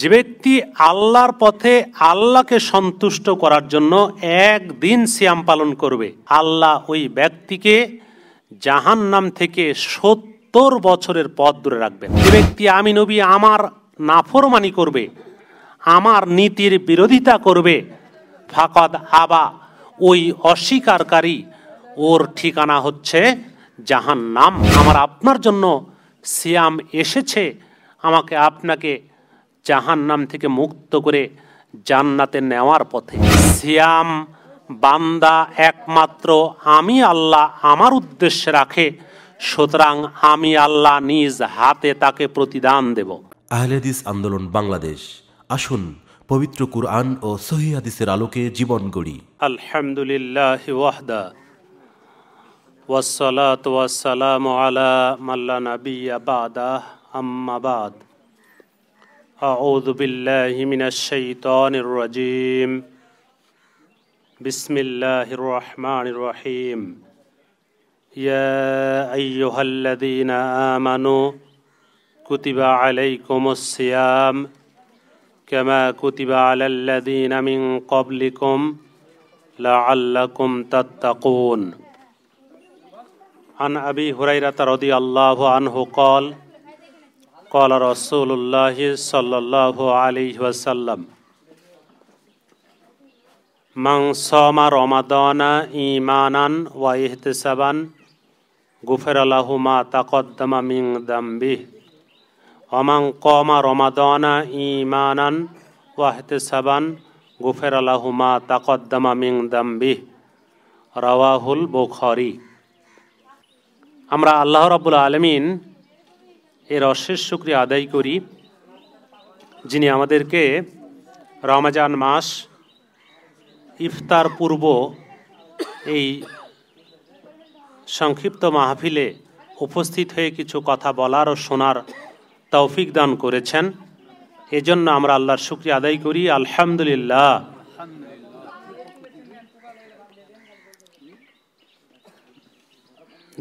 যে ব্যক্তি আল্লাহর পথে আল্লাহকে সন্তুষ্ট করার জন্য একদিন সিয়াম পালন করবে আল্লাহ ওই ব্যক্তিকে জাহান নাম থেকে সত্তর বছরের পথ দূরে রাখবে যে ব্যক্তি আমি নবী আমার নাফরমানি করবে আমার নীতির বিরোধিতা করবে ফাকদ আবা ওই অস্বীকারী ওর ঠিকানা হচ্ছে জাহান নাম আমার আপনার জন্য সিয়াম এসেছে আমাকে আপনাকে নাম থেকে মুক্ত করে জান্নাতে নেওয়ার পথে শিয়াম বান্দা একমাত্র আমি আল্লাহ আমার উদ্দেশ্যে রাখে সুতরাং আমি আল্লাহ নিজ হাতে তাকে প্রতিদান দেব আহলেদিস আন্দোলন বাংলাদেশ আসুন পবিত্র কুরআন ও সহি আলোকে জীবন গড়ি আলহামদুলিল্লাহ ওয়াহদা ওয়াসসালাতু ওয়াসসালামু আলা মাল্লা নাবিয়্যা বাদাহ أعوذ بالله من الشيطان الرجيم بسم الله الرحمن الرحيم يا أيها الذين آمنوا كتب عليكم الصيام كما كتب على الذين من قبلكم لعلكم تتقون عن أبي هريرة رضي الله عنه قال قال رسول الله صلى الله عليه وسلم من صام رمضان إيمانا واحتسابا غفر له ما تقدم من ذنبه ومن قام رمضان إيمانا واحتسابا غفر له ما تقدم من ذنبه رواه البخاري আমরা আল্লাহ رب আলমিন এর অশেষ শুক্রিয়া আদায় করি যিনি আমাদেরকে রমাজান মাস ইফতার পূর্ব এই সংক্ষিপ্ত মাহফিলে উপস্থিত হয়ে কিছু কথা বলার ও শোনার তৌফিক দান করেছেন এজন্য আমরা আল্লাহর শুক্রিয়া আদায় করি আলহামদুলিল্লাহ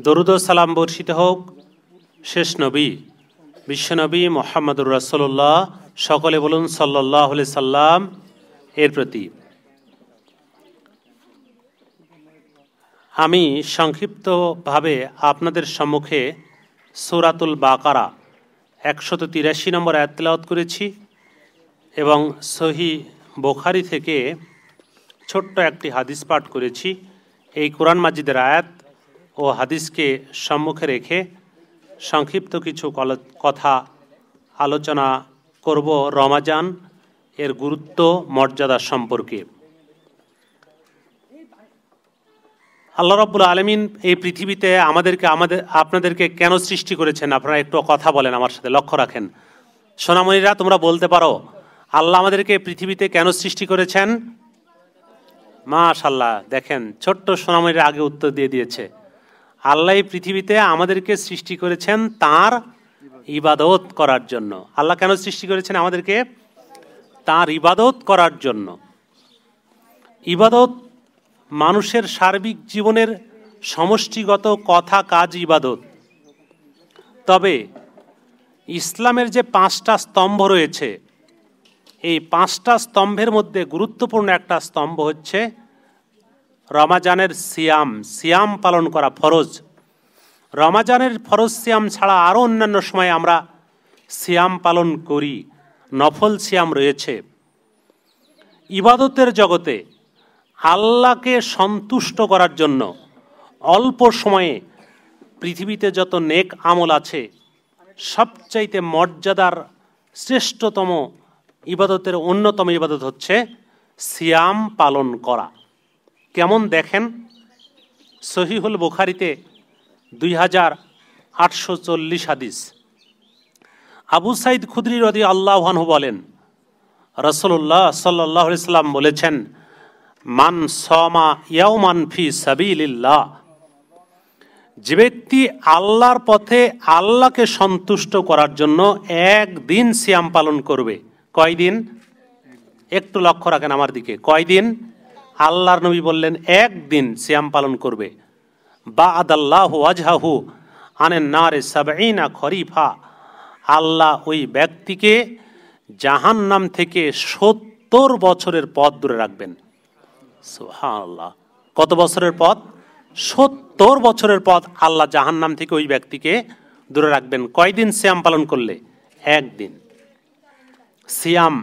দরুদ সালাম বর্ষিত হোক শেষ নবী বিশ্বনবী মোহাম্মদুর রাসল্লাহ সকলে বলুন সাল্লাহ সাল্লাম এর প্রতি আমি সংক্ষিপ্তভাবে আপনাদের সম্মুখে সুরাতুল বাকারা একশত তিরাশি নম্বর আয়াতলাওত করেছি এবং সহি বোখারি থেকে ছোট্ট একটি হাদিস পাঠ করেছি এই কোরআন মাজিদের আয়াত ও হাদিসকে সম্মুখে রেখে সংক্ষিপ্ত কিছু কথা আলোচনা করব রমাজান এর গুরুত্ব মর্যাদা সম্পর্কে আল্লাহ রব্বুল আলমিন এই পৃথিবীতে আমাদেরকে আমাদের আপনাদেরকে কেন সৃষ্টি করেছেন আপনারা একটু কথা বলেন আমার সাথে লক্ষ্য রাখেন সোনামণিরা তোমরা বলতে পারো আল্লাহ আমাদেরকে পৃথিবীতে কেন সৃষ্টি করেছেন আশাল্লাহ দেখেন ছোট্ট সোনামণিরা আগে উত্তর দিয়ে দিয়েছে আল্লাহ পৃথিবীতে আমাদেরকে সৃষ্টি করেছেন তার ইবাদত করার জন্য আল্লাহ কেন সৃষ্টি করেছেন আমাদেরকে তার ইবাদত করার জন্য ইবাদত মানুষের সার্বিক জীবনের সমষ্টিগত কথা কাজ ইবাদত তবে ইসলামের যে পাঁচটা স্তম্ভ রয়েছে এই পাঁচটা স্তম্ভের মধ্যে গুরুত্বপূর্ণ একটা স্তম্ভ হচ্ছে রমাজানের সিয়াম সিয়াম পালন করা ফরজ রমাজানের ফরজ সিয়াম ছাড়া আরও অন্যান্য সময় আমরা সিয়াম পালন করি নফল সিয়াম রয়েছে ইবাদতের জগতে আল্লাহকে সন্তুষ্ট করার জন্য অল্প সময়ে পৃথিবীতে যত নেক আমল আছে সবচাইতে মর্যাদার শ্রেষ্ঠতম ইবাদতের অন্যতম ইবাদত হচ্ছে সিয়াম পালন করা কেমন দেখেন সহিহুল বুখারিতে দুই হাজার আটশো চল্লিশ হাদিস আবু সাইদ খুদ্রি রদি আল্লাহানহু বলেন রসল্লাহ সাল্লাহ ইসলাম বলেছেন মান সমা মান ফি সাবিল্লাহ যে ব্যক্তি আল্লাহর পথে আল্লাহকে সন্তুষ্ট করার জন্য একদিন সিয়াম পালন করবে কয়দিন একটু লক্ষ্য রাখেন আমার দিকে কয়দিন আল্লাহর নবী বললেন একদিন শ্যাম পালন করবে বা আদাল্লাহ আজহাহু আনে নারে সাবঈনা খরিফা আল্লাহ ওই ব্যক্তিকে জাহান নাম থেকে সত্তর বছরের পথ দূরে রাখবেন আল্লাহ কত বছরের পথ সত্তর বছরের পথ আল্লাহ জাহান নাম থেকে ওই ব্যক্তিকে দূরে রাখবেন কয়দিন শ্যাম পালন করলে একদিন শ্যাম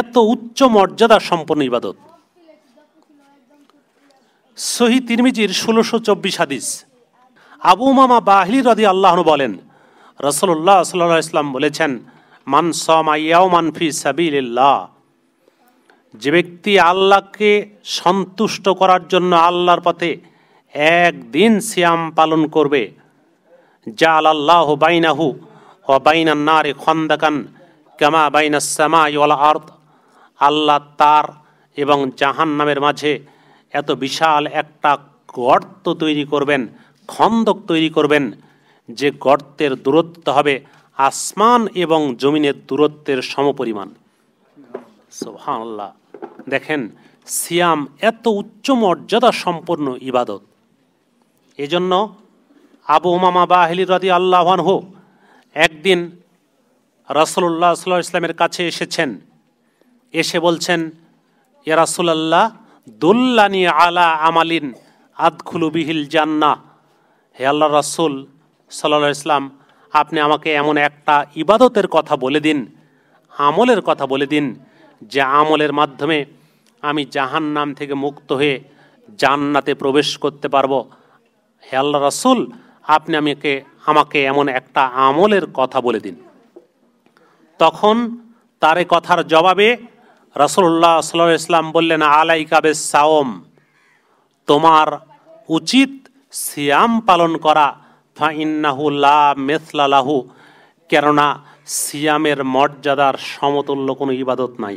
এত উচ্চ মর্যাদা সম্পন্ন ইবাদত সহি তিরমিজির ষোলোশো চব্বিশ হাদিস আবু মামা বাহলি রদি আল্লাহন বলেন রসল্লাহ সাল্লাহ ইসলাম বলেছেন মান সমাইয়াওমান ফি সাবিল্লাহ যে ব্যক্তি আল্লাহকে সন্তুষ্ট করার জন্য আল্লাহর পথে একদিন শ্যাম পালন করবে যা আল্লাহ বাইনাহু ও না নারে খন্দাকান কেমা বাইনা শ্যামা ইওয়াল আর্থ আল্লাহ তার এবং জাহান নামের মাঝে এত বিশাল একটা গর্ত তৈরি করবেন খন্দক তৈরি করবেন যে গর্তের দূরত্ব হবে আসমান এবং জমিনের দূরত্বের সমপরিমাণ সোহানাল্লাহ দেখেন সিয়াম এত উচ্চ মর্যাদা সম্পন্ন ইবাদত এজন্য আবু উমামা বাহিলি রাদি আল্লাহন হো একদিন রাসুল্লাহ সাল্লাহ ইসলামের কাছে এসেছেন এসে বলছেন ইয়া রাসুলাল্লাহ দুল্লানি আলা আমালিন আদখুলু বিহিল জান্না হে আল্লাহ রসুল সাল্লা ইসলাম আপনি আমাকে এমন একটা ইবাদতের কথা বলে দিন আমলের কথা বলে দিন যে আমলের মাধ্যমে আমি জাহান নাম থেকে মুক্ত হয়ে জান্নাতে প্রবেশ করতে পারবো হে আল্লাহ রসুল আপনি আমাকে আমাকে এমন একটা আমলের কথা বলে দিন তখন তার কথার জবাবে রসুল্লাহ সাল ইসলাম বললেন আলাই কাবে সাওম তোমার উচিত সিয়াম পালন করা ফাইন্নাহু লা কেননা সিয়ামের মর্যাদার সমতুল্য কোনো ইবাদত নাই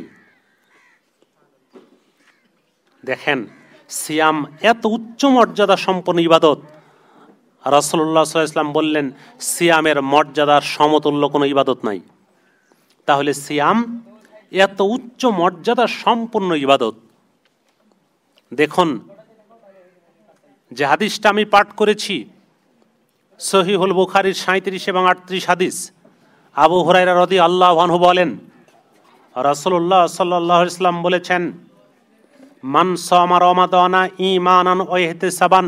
দেখেন সিয়াম এত উচ্চ মর্যাদা সম্পন্ন ইবাদত রাসুল্লাহ সাল্লাম বললেন সিয়ামের মর্যাদার সমতুল্য কোনো ইবাদত নাই তাহলে সিয়াম এত উচ্চ মর্যাদা সম্পূর্ণ ইবাদত দেখুন যে হাদিসটা আমি পাঠ করেছি সহিহুল বুখারির সাঁত্রিশ এবং আটত্রিশ হাদিস আবু হরাইরা রদি আল্লাহ আনহু বলেন রাসুল্লাহ সাল্লাহ ইসলাম বলেছেন মান সমা রমাদনা ইমানান ওয়েহতে সাবান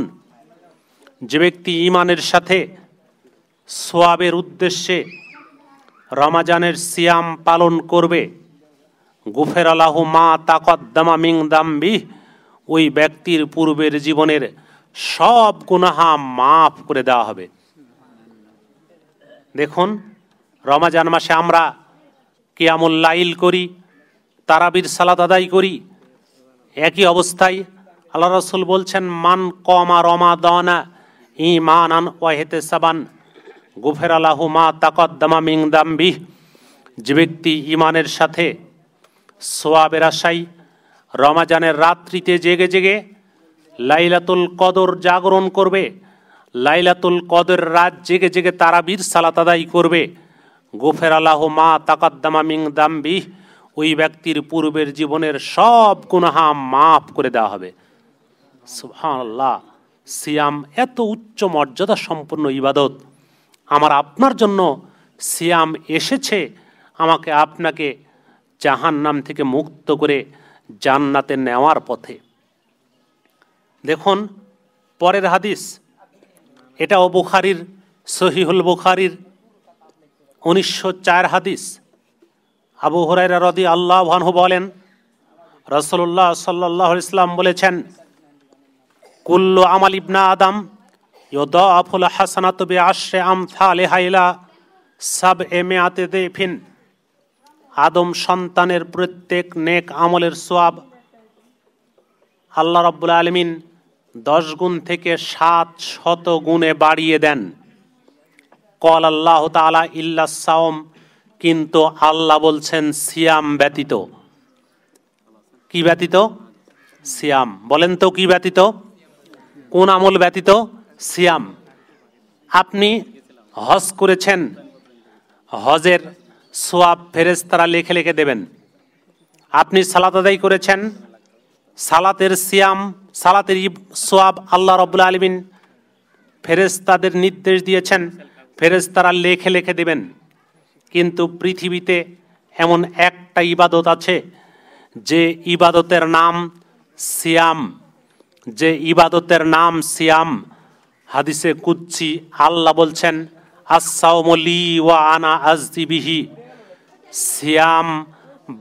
যে ব্যক্তি ইমানের সাথে সোয়াবের উদ্দেশ্যে রমাজানের সিয়াম পালন করবে গুফের আলাহ মা তাকদ্দামা মিং দাম্বি ওই ব্যক্তির পূর্বের জীবনের সব গুনাহা মাফ করে দেওয়া হবে দেখুন রমাজান মাসে আমরা কিয়ামুল লাইল করি তারাবির সালাদ আদায় করি একই অবস্থায় আল্লাহ রসুল বলছেন মান কমা রমা দনা মান আন ওয়াহেতে সাবান গুফের আলাহু মা তাকদ্দামা মিং দাম্বি যে ব্যক্তি ইমানের সাথে সোয়াবের আশাই রমাজানের রাত্রিতে জেগে জেগে লাইলাতুল কদর জাগরণ করবে লাইলাতুল কদর রাত জেগে জেগে তারাবির সালাত আদায় করবে গোফের আল্লাহ মা তাকাদ্দামা মিং দাম্বি ওই ব্যক্তির পূর্বের জীবনের সব গুনাহা মাফ করে দেওয়া হবে সুহান্লাহ সিয়াম এত উচ্চ মর্যাদা সম্পন্ন ইবাদত আমার আপনার জন্য সিয়াম এসেছে আমাকে আপনাকে জাহান নাম থেকে মুক্ত করে জান্নাতে নেওয়ার পথে দেখুন পরের হাদিস এটা বুখারির সহিহুল বুখারির উনিশশো চার হাদিস আবু হরাইরা রদি আল্লাহ ভানহু বলেন রসল্লাহ সাল্লাহ ইসলাম বলেছেন কুল্ল আমাল ইবনা আদম ইয়দ আফুল হাসানাত বে আশ্রে আম থা লেহাইলা সাব এমে আতে দে ফিন আদম সন্তানের প্রত্যেক নেক আমলের সোয়াব আল্লাহ রব্বুল আলমিন দশ গুণ থেকে সাত শত গুণে বাড়িয়ে দেন কল আল্লাহ তালা ইল্লা সাওম কিন্তু আল্লাহ বলছেন সিয়াম ব্যতীত কি ব্যতীত সিয়াম বলেন তো কি ব্যতীত কোন আমল ব্যতীত সিয়াম আপনি হজ করেছেন হজের সোয়াব ফেরেজ তারা লিখে লেখে দেবেন আপনি সালাত আদায় করেছেন সালাতের সিয়াম সালাতের সোয়াব আল্লাহ রবুল্লা আলমিন তাদের নির্দেশ দিয়েছেন তারা লেখে লেখে দেবেন কিন্তু পৃথিবীতে এমন একটা ইবাদত আছে যে ইবাদতের নাম সিয়াম যে ইবাদতের নাম সিয়াম হাদিসে কুচ্ছি আল্লাহ বলছেন আসাউমলি ওয়া আনা আজদিবিহি সিয়াম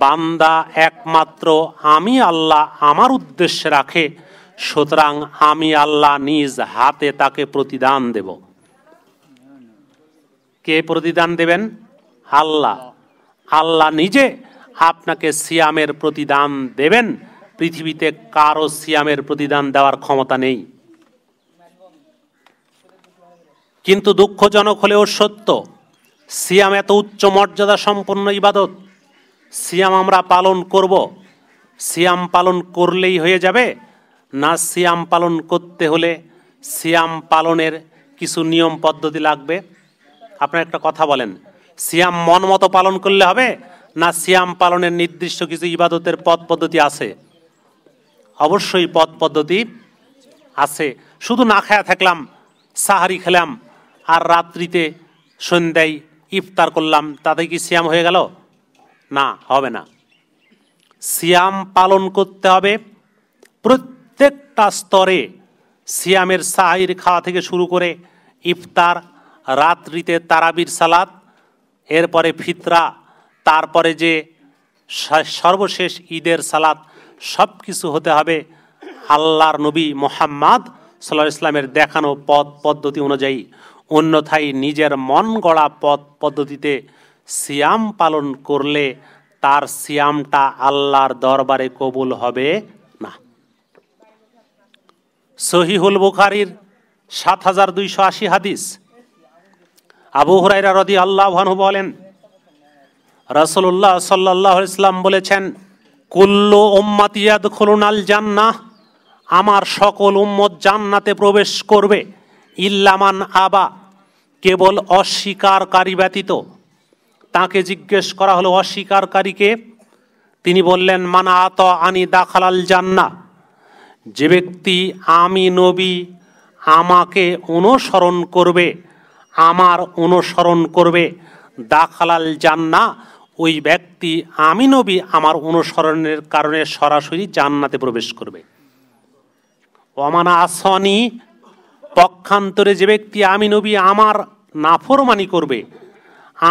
বান্দা একমাত্র আমি আল্লাহ আমার উদ্দেশ্যে রাখে সুতরাং আমি আল্লাহ নিজ হাতে তাকে প্রতিদান দেব কে প্রতিদান দেবেন আল্লাহ আল্লাহ নিজে আপনাকে সিয়ামের প্রতিদান দেবেন পৃথিবীতে কারো সিয়ামের প্রতিদান দেওয়ার ক্ষমতা নেই কিন্তু দুঃখজনক হলেও সত্য সিয়াম এত উচ্চ মর্যাদা সম্পন্ন ইবাদত সিয়াম আমরা পালন করব সিয়াম পালন করলেই হয়ে যাবে না সিয়াম পালন করতে হলে সিয়াম পালনের কিছু নিয়ম পদ্ধতি লাগবে আপনার একটা কথা বলেন সিয়াম মন মতো পালন করলে হবে না সিয়াম পালনের নির্দিষ্ট কিছু ইবাদতের পদ পদ্ধতি আছে অবশ্যই পদ পদ্ধতি আছে শুধু না খায়া থাকলাম সাহারি খেলাম আর রাত্রিতে সন্ধ্যায় ইফতার করলাম তাতে কি সিয়াম হয়ে গেল না হবে না সিয়াম পালন করতে হবে প্রত্যেকটা স্তরে সিয়ামের সাহির খাওয়া থেকে শুরু করে ইফতার রাত্রিতে তারাবির সালাত এরপরে ফিতরা তারপরে যে সর্বশেষ ঈদের সালাত সব কিছু হতে হবে আল্লাহর নবী মোহাম্মদ সাল্লাহ ইসলামের দেখানো পদ পদ্ধতি অনুযায়ী অন্যথায় নিজের মন গড়া পথ পদ্ধতিতে সিয়াম পালন করলে তার সিয়ামটা আল্লাহর দরবারে কবুল হবে না সহিহুল বুখারির সাত হাজার দুইশো আশি হাদিস আবু হুরাইরা রদি আল্লাহ ভানু বলেন রসুল্লাহ সাল্লাহ ইসলাম বলেছেন কুল্লু ওম্মাতিয়াদ খুলুন আল জান্নাহ আমার সকল উম্মত জান্নাতে প্রবেশ করবে ইল্লামান আবা কেবল অস্বীকারী ব্যতীত তাকে জিজ্ঞেস করা হলো অস্বীকারীকে তিনি বললেন মানা আত আনি দাখালাল জান্না যে ব্যক্তি আমি নবী আমাকে অনুসরণ করবে আমার অনুসরণ করবে দাখালাল জান্না ওই ব্যক্তি আমি নবী আমার অনুসরণের কারণে সরাসরি জান্নাতে প্রবেশ করবে অমানা আসনি পক্ষান্তরে যে ব্যক্তি আমি নবী আমার নাফরমানি করবে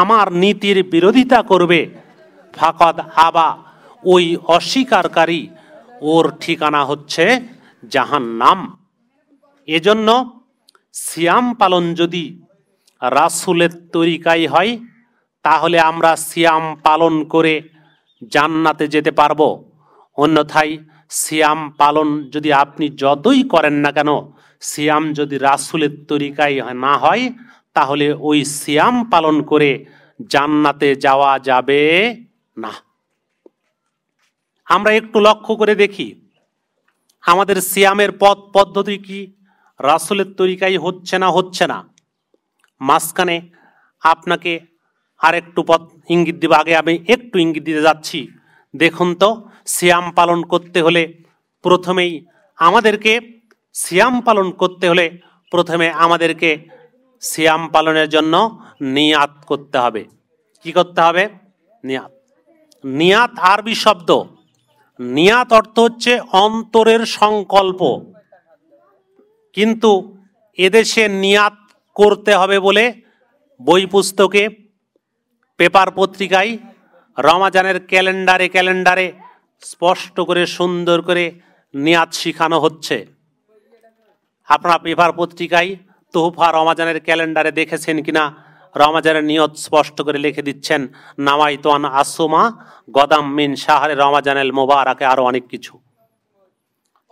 আমার নীতির বিরোধিতা করবে ফাকদ আবা ওই অস্বীকারী ওর ঠিকানা হচ্ছে জাহান নাম এজন্য সিয়াম পালন যদি রাসুলের তরিকাই হয় তাহলে আমরা সিয়াম পালন করে জান্নাতে যেতে পারবো অন্যথায় সিয়াম পালন যদি আপনি যতই করেন না কেন সিয়াম যদি রাসুলের তরিকাই না হয় তাহলে ওই সিয়াম পালন করে জান্নাতে যাওয়া যাবে না আমরা একটু লক্ষ্য করে দেখি আমাদের সিয়ামের পথ পদ্ধতি কি রাসুলের তরিকাই হচ্ছে না হচ্ছে না মাঝখানে আপনাকে আর একটু পথ ইঙ্গিত দিব আগে আমি একটু ইঙ্গিত দিতে যাচ্ছি দেখুন তো সিয়াম পালন করতে হলে প্রথমেই আমাদেরকে সিয়াম পালন করতে হলে প্রথমে আমাদেরকে সিয়াম পালনের জন্য নিয়াত করতে হবে কি করতে হবে নিয়াত নিয়াত আরবি শব্দ নিয়াত অর্থ হচ্ছে অন্তরের সংকল্প কিন্তু এদেশে নিয়াত করতে হবে বলে বই পুস্তকে পেপার পত্রিকায় রমাজানের ক্যালেন্ডারে ক্যালেন্ডারে স্পষ্ট করে সুন্দর করে নিয়াত শিখানো হচ্ছে আপনারা পেপার পত্রিকায় তোহফা রমাজানের ক্যালেন্ডারে দেখেছেন কিনা রমাজানের নিয়ত স্পষ্ট করে লিখে দিচ্ছেন তোয়ান আসুমা গদাম মিন সাহারে রমাজানের মোবারাকে আরও অনেক কিছু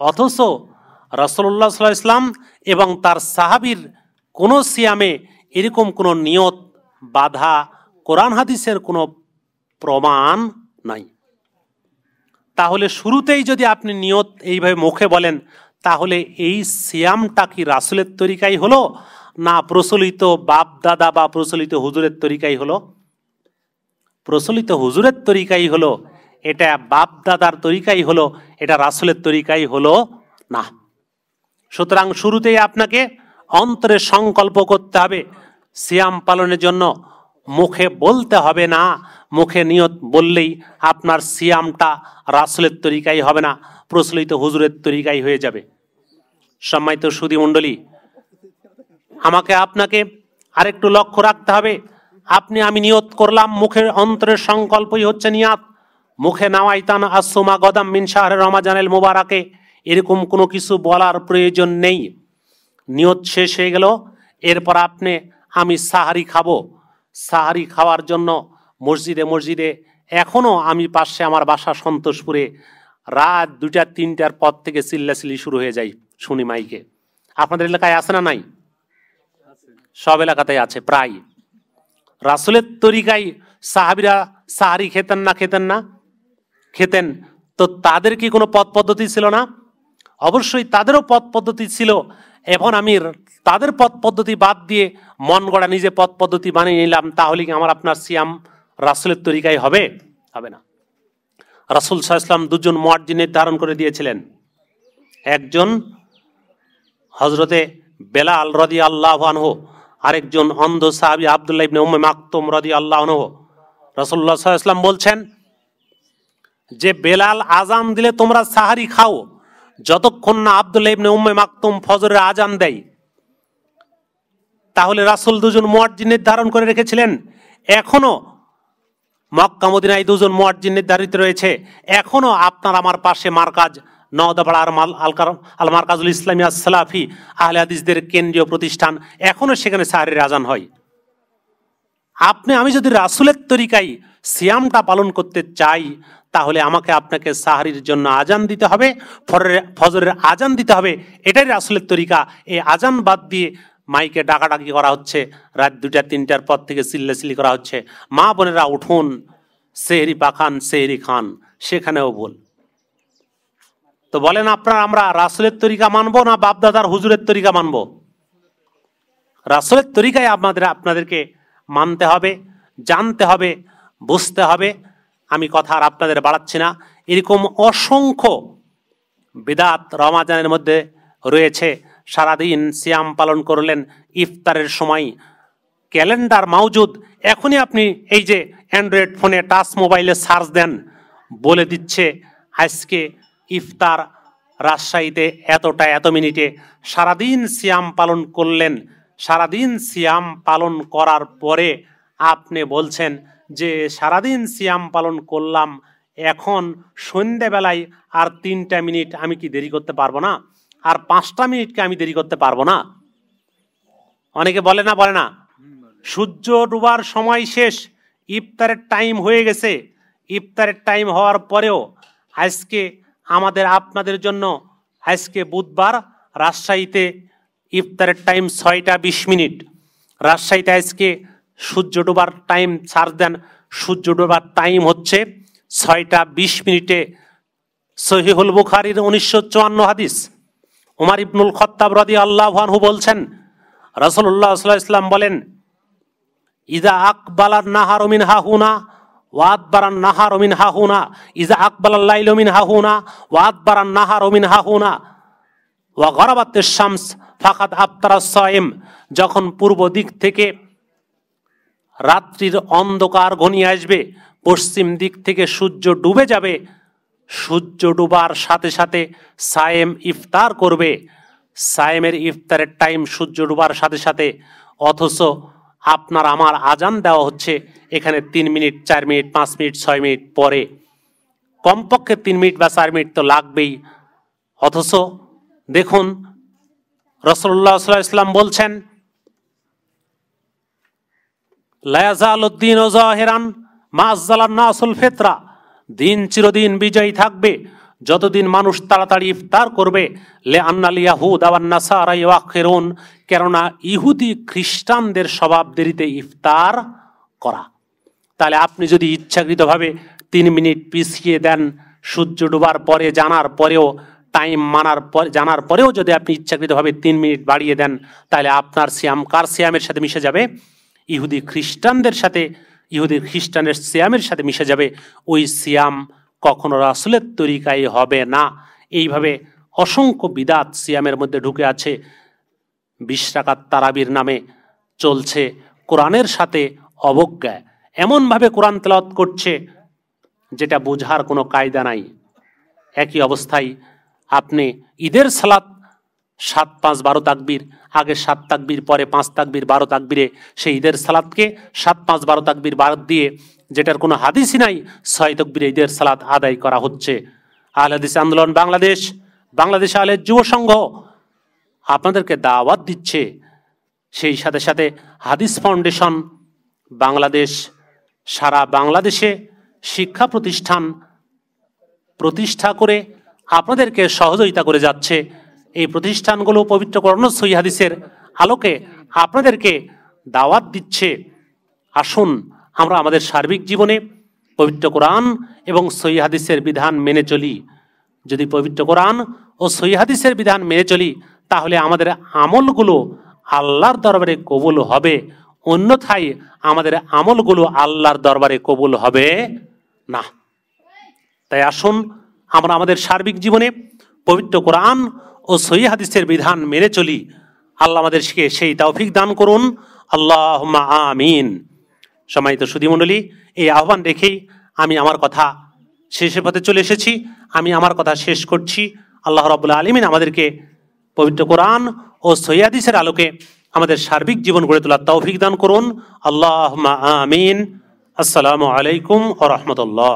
অথচ রসল্লা সাল্লাহ ইসলাম এবং তার সাহাবির কোনো সিয়ামে এরকম কোনো নিয়ত বাধা কোরআন হাদিসের কোনো প্রমাণ নাই তাহলে শুরুতেই যদি আপনি নিয়ত এইভাবে মুখে বলেন তাহলে এই সিয়ামটা কি রাসুলের তরিকাই হলো না প্রচলিত বাপ দাদা বা প্রচলিত হুজুরের তরিকাই হলো প্রচলিত হুজুরের তরিকাই হলো এটা বাপ দাদার তরিকাই হলো এটা রাসুলের তরিকাই হলো না সুতরাং শুরুতেই আপনাকে অন্তরে সংকল্প করতে হবে সিয়াম পালনের জন্য মুখে বলতে হবে না মুখে নিয়ত বললেই আপনার সিয়ামটা রাসুলের তরিকাই হবে না প্রচলিত হুজুরের তরিকাই হয়ে যাবে সম্মানিত সুদী মণ্ডলী আমাকে আপনাকে আরেকটু লক্ষ্য রাখতে হবে আপনি আমি নিয়ত করলাম মুখের অন্তরের সংকল্পই হচ্ছে নিয়াত মুখে নাওয়াইতান আসুমা গদাম মিন রমাজানেল রমাজানের মোবারাকে এরকম কোনো কিছু বলার প্রয়োজন নেই নিয়ত শেষ হয়ে গেল এরপর আপনি আমি সাহারি খাবো সাহারি খাওয়ার জন্য মসজিদে মসজিদে এখনও আমি পাশে আমার বাসা সন্তোষপুরে রাত দুইটা তিনটার পর থেকে চিল্লাচিল্লি শুরু হয়ে যায় শুনি মাইকে আপনাদের এলাকায় আছে না নাই সব এলাকাতেই আছে প্রায় রাসুলের তরিকায় সাহাবিরা সাহারি খেতেন না খেতেন না খেতেন তো তাদের কি কোনো পদ পদ্ধতি ছিল না অবশ্যই তাদেরও পথ পদ্ধতি ছিল এখন আমি তাদের পথ পদ্ধতি বাদ দিয়ে মন গড়া নিজে পথ পদ্ধতি বানিয়ে নিলাম তাহলে কি আমার আপনার সিয়াম রাসুলের তরিকায় হবে হবে না রাসুল শাহ ইসলাম দুজন মোয়ার্জি নির্ধারণ করে দিয়েছিলেন একজন হজরতে বেলা আল রদি আল্লাহ আনহো আরেকজন অন্ধ সাহাবি আবদুল্লাহ ইবনে উম্মে মাকতুম রদি আল্লাহ আনহো রসুল্লাহ ইসলাম বলছেন যে বেলাল আজাম দিলে তোমরা সাহারি খাও যতক্ষণ না আবদুল্লাহ ইবনে উম্মে মাকতুম ফজরের আজান দেয় তাহলে রাসুল দুজন মোয়াজ্জিন নির্ধারণ করে রেখেছিলেন এখনো মক্কা মদিনায় দুজন মোয়াজ্জিন নির্ধারিত রয়েছে এখনো আপনার আমার পাশে মার্কাজ আর মাল আলকার আল মার্কাজুল ইসলামিয়া সালাফি আহলে হাদিসদের কেন্দ্রীয় প্রতিষ্ঠান এখনো সেখানে সাহারির আজান হয় আপনি আমি যদি রাসুলের তরিকায় সিয়ামটা পালন করতে চাই তাহলে আমাকে আপনাকে সাহারির জন্য আজান দিতে হবে ফরের ফজরের আজান দিতে হবে এটাই রাসুলের তরিকা এই আজান বাদ দিয়ে মাইকে ডাকাডাকি করা হচ্ছে রাত দুটা তিনটার পর থেকে সিল্লাসিলি করা হচ্ছে মা বোনেরা উঠুন সেহরি পাখান সেহরি খান সেখানেও বল তো বলেন আপনার আমরা রাসুলের তরিকা মানবো না বাপদাদার হুজুরের তরিকা মানবো রাসুলের তরিকায় আমাদের আপনাদেরকে মানতে হবে জানতে হবে বুঝতে হবে আমি কথা আর আপনাদের বাড়াচ্ছি না এরকম অসংখ্য বিদাত রমাজানের মধ্যে রয়েছে সারাদিন সিয়াম পালন করলেন ইফতারের সময় ক্যালেন্ডার মাওজুদ এখনই আপনি এই যে অ্যান্ড্রয়েড ফোনে টাচ মোবাইলে সার্চ দেন বলে দিচ্ছে আজকে ইফতার রাজশাহীতে এতটা এত মিনিটে সারাদিন সিয়াম পালন করলেন সারাদিন সিয়াম পালন করার পরে আপনি বলছেন যে সারাদিন সিয়াম পালন করলাম এখন সন্ধ্যেবেলায় আর তিনটা মিনিট আমি কি দেরি করতে পারবো না আর পাঁচটা মিনিটকে আমি দেরি করতে পারবো না অনেকে বলে না বলে না সূর্য ডুবার সময় শেষ ইফতারের টাইম হয়ে গেছে ইফতারের টাইম হওয়ার পরেও আজকে আমাদের আপনাদের জন্য আজকে বুধবার রাজশাহীতে ইফতারের টাইম ছয়টা বিশ মিনিট রাজশাহীতে আজকে সূর্য ডোবার টাইম সার্চ দেন সূর্য ডোবার টাইম হচ্ছে ছয়টা বিশ মিনিটে সহিহুল বুখারির উনিশশো চুয়ান্ন হাদিস উমার ইবনুল খত্তাব রদি আল্লাহানহু বলছেন রসুল্লাহ ইসলাম বলেন ইজা আকবালার নাহার মিন হাহুনা ওয়াদ বারান নাহার মিন হাহুনা ইজা আকবালার লাইল মিন হাহুনা ওয়াদ বারান নাহার মিন হাহুনা ওয়া গরাবাতের শামস ফাকাত আফতারা সয়েম যখন পূর্ব দিক থেকে রাত্রির অন্ধকার ঘনিয়ে আসবে পশ্চিম দিক থেকে সূর্য ডুবে যাবে সূর্য ডুবার সাথে সাথে সায়েম ইফতার করবে সায়েমের ইফতারের টাইম সূর্য ডুবার সাথে সাথে অথচ আপনার আমার আজান দেওয়া হচ্ছে এখানে তিন মিনিট চার মিনিট পাঁচ মিনিট ছয় মিনিট পরে কমপক্ষে তিন মিনিট বা চার মিনিট তো লাগবেই অথচ দেখুন রসল্লা সাল্লাহ ইসলাম বলছেন লায়াজালুদ্দিন ও জাহেরান নাসুল ফেতরা দিন চিরদিন বিজয়ী থাকবে যতদিন মানুষ তাড়াতাড়ি ইফতার করবে লে আন্নাল ইয়াহুদ আবার নাসারা ইয়াখেরুন কেননা ইহুদি খ্রিস্টানদের স্বভাব দেরিতে ইফতার করা তাহলে আপনি যদি ইচ্ছাকৃতভাবে তিন মিনিট পিছিয়ে দেন সূর্য ডোবার পরে জানার পরেও টাইম মানার পরে জানার পরেও যদি আপনি ইচ্ছাকৃতভাবে তিন মিনিট বাড়িয়ে দেন তাহলে আপনার শ্যাম কার শ্যামের সাথে মিশে যাবে ইহুদি খ্রিস্টানদের সাথে ইহুদি খ্রিস্টানের সিয়ামের সাথে মিশে যাবে ওই সিয়াম কখনো রাসুলের তরিকায় হবে না এইভাবে অসংখ্য বিদাত সিয়ামের মধ্যে ঢুকে আছে বিশ্রাকাত তারাবির নামে চলছে কোরআনের সাথে অবজ্ঞা এমনভাবে কোরআন তেলাওয়াত করছে যেটা বোঝার কোনো কায়দা নাই একই অবস্থায় আপনি ঈদের সালাত সাত পাঁচ বারো তাকবির আগে সাত তাকবির পরে পাঁচ তাকবির বারো তাকবিরে সেই ঈদের সালাদকে সাত পাঁচ বারো তাকবির বাদ দিয়ে যেটার কোনো হাদিসই নাই ছয় তকবিরে ঈদের সালাদ আদায় করা হচ্ছে আল হাদিস আন্দোলন বাংলাদেশ বাংলাদেশ আলের যুব সংঘ আপনাদেরকে দাওয়াত দিচ্ছে সেই সাথে সাথে হাদিস ফাউন্ডেশন বাংলাদেশ সারা বাংলাদেশে শিক্ষা প্রতিষ্ঠান প্রতিষ্ঠা করে আপনাদেরকে সহযোগিতা করে যাচ্ছে এই প্রতিষ্ঠানগুলো পবিত্র করণ সই হাদিসের আলোকে আপনাদেরকে দাওয়াত দিচ্ছে আসুন আমরা আমাদের সার্বিক জীবনে পবিত্র কোরআন এবং সই হাদিসের বিধান মেনে চলি যদি পবিত্র কোরআন ও সই হাদিসের বিধান মেনে চলি তাহলে আমাদের আমলগুলো আল্লাহর দরবারে কবুল হবে অন্যথায় আমাদের আমলগুলো আল্লাহর দরবারে কবুল হবে না তাই আসুন আমরা আমাদের সার্বিক জীবনে পবিত্র কোরআন ও সহি হাদিসের বিধান মেনে চলি আল্লাহ আমাদেরকে সেই তৌফিক দান করুন আল্লাহ আমিন সম্মানিত সুধীমণ্ডলী এই আহ্বান রেখেই আমি আমার কথা শেষের পথে চলে এসেছি আমি আমার কথা শেষ করছি আল্লাহ রবুল্লা আলমিন আমাদেরকে পবিত্র কোরআন ও সৈয়াদিসের আলোকে আমাদের সার্বিক জীবন গড়ে তোলার তৌফিক দান করুন আল্লাহ আমিন আসসালামু আলাইকুম ও রহমতুল্লাহ